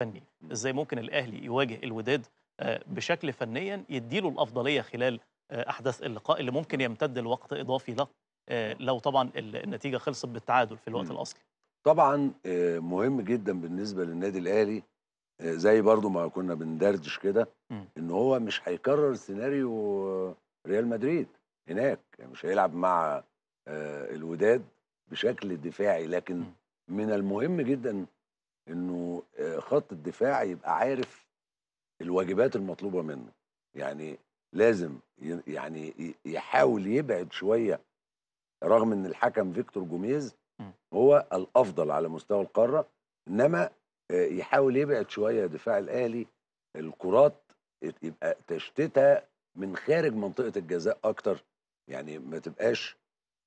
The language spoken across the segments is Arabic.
فني ازاي ممكن الاهلي يواجه الوداد آه، بشكل فنيا يديله الافضليه خلال آه، احداث اللقاء اللي ممكن يمتد لوقت اضافي له آه، لو طبعا النتيجه خلصت بالتعادل في الوقت الاصلي طبعا مهم جدا بالنسبه للنادي الاهلي زي برضو ما كنا بندردش كده ان هو مش هيكرر سيناريو ريال مدريد هناك يعني مش هيلعب مع الوداد بشكل دفاعي لكن من المهم جدا انه آه، خط الدفاع يبقى عارف الواجبات المطلوبه منه يعني لازم يعني يحاول يبعد شويه رغم ان الحكم فيكتور جوميز هو الافضل على مستوى القاره انما آه، يحاول يبعد شويه دفاع الاهلي الكرات يبقى تشتتها من خارج منطقه الجزاء اكتر يعني ما تبقاش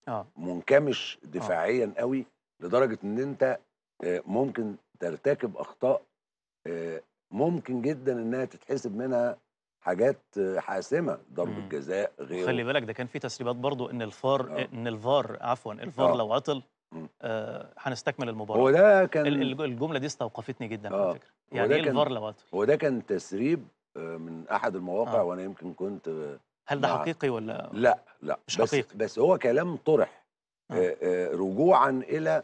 آه. منكمش دفاعيا قوي لدرجه ان انت ممكن ترتكب اخطاء آه، ممكن جدا انها تتحسب منها حاجات آه، حاسمه ضرب الجزاء غيره خلي بالك ده كان في تسريبات برضو ان الفار أوه. ان الفار عفوا الفار أوه. لو عطل آه، هنستكمل آه المباراه هو ده كان الجمله دي استوقفتني جدا على فكره يعني ايه الفار لو عطل هو ده كان تسريب من احد المواقع أوه. وانا يمكن كنت هل ده مع... حقيقي ولا لا لا مش بس حقيقي بس هو كلام طرح آه. آه رجوعا الى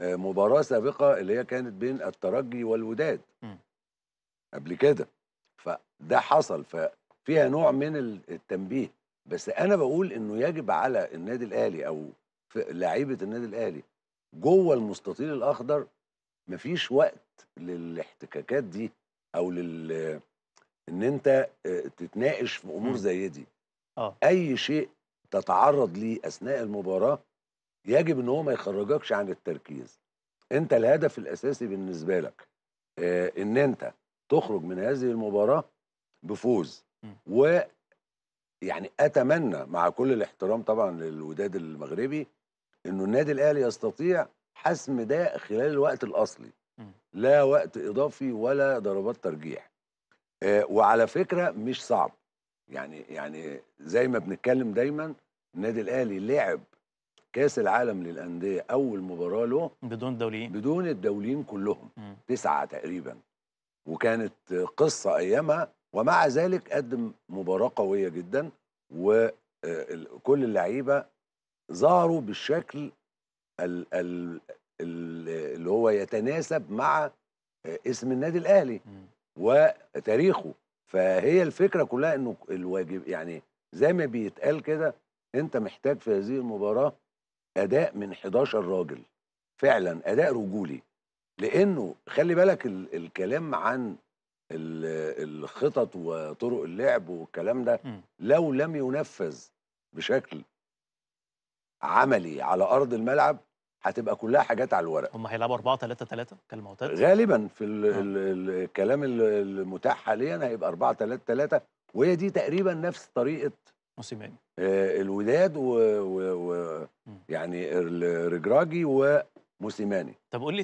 آه، مباراه سابقه اللي هي كانت بين الترجي والوداد م. قبل كده فده حصل ففيها نوع من التنبيه بس انا بقول انه يجب على النادي الاهلي او لعيبه النادي الاهلي جوه المستطيل الاخضر مفيش وقت للاحتكاكات دي او لل ان انت آه، تتناقش في امور زي دي اه اي شيء تتعرض ليه اثناء المباراه يجب ان هو ما يخرجكش عن التركيز انت الهدف الاساسي بالنسبه لك آه ان انت تخرج من هذه المباراه بفوز و يعني اتمنى مع كل الاحترام طبعا للوداد المغربي انه النادي الاهلي يستطيع حسم ده خلال الوقت الاصلي لا وقت اضافي ولا ضربات ترجيح آه وعلى فكره مش صعب يعني يعني زي ما بنتكلم دايما النادي الاهلي لعب كاس العالم للانديه اول مباراه له بدون الدوليين بدون الدوليين كلهم م. تسعه تقريبا وكانت قصه ايامها ومع ذلك قدم مباراه قويه جدا وكل اللعيبه ظهروا بالشكل اللي هو يتناسب مع اسم النادي الاهلي وتاريخه فهي الفكره كلها انه الواجب يعني زي ما بيتقال كده انت محتاج في هذه المباراه اداء من 11 راجل فعلا اداء رجولي لانه خلي بالك ال الكلام عن ال الخطط وطرق اللعب والكلام ده لو لم ينفذ بشكل عملي على ارض الملعب هتبقى كلها حاجات على الورق هم هيلعبوا 4 3 3 كالمعتاد غالبا في ال آه. ال الكلام المتاح حاليا هيبقى 4 3 3 وهي دي تقريبا نفس طريقه موسيماني آه الوداد ويعني و... و... و... يعني الرجراجي وموسيماني طب قول لي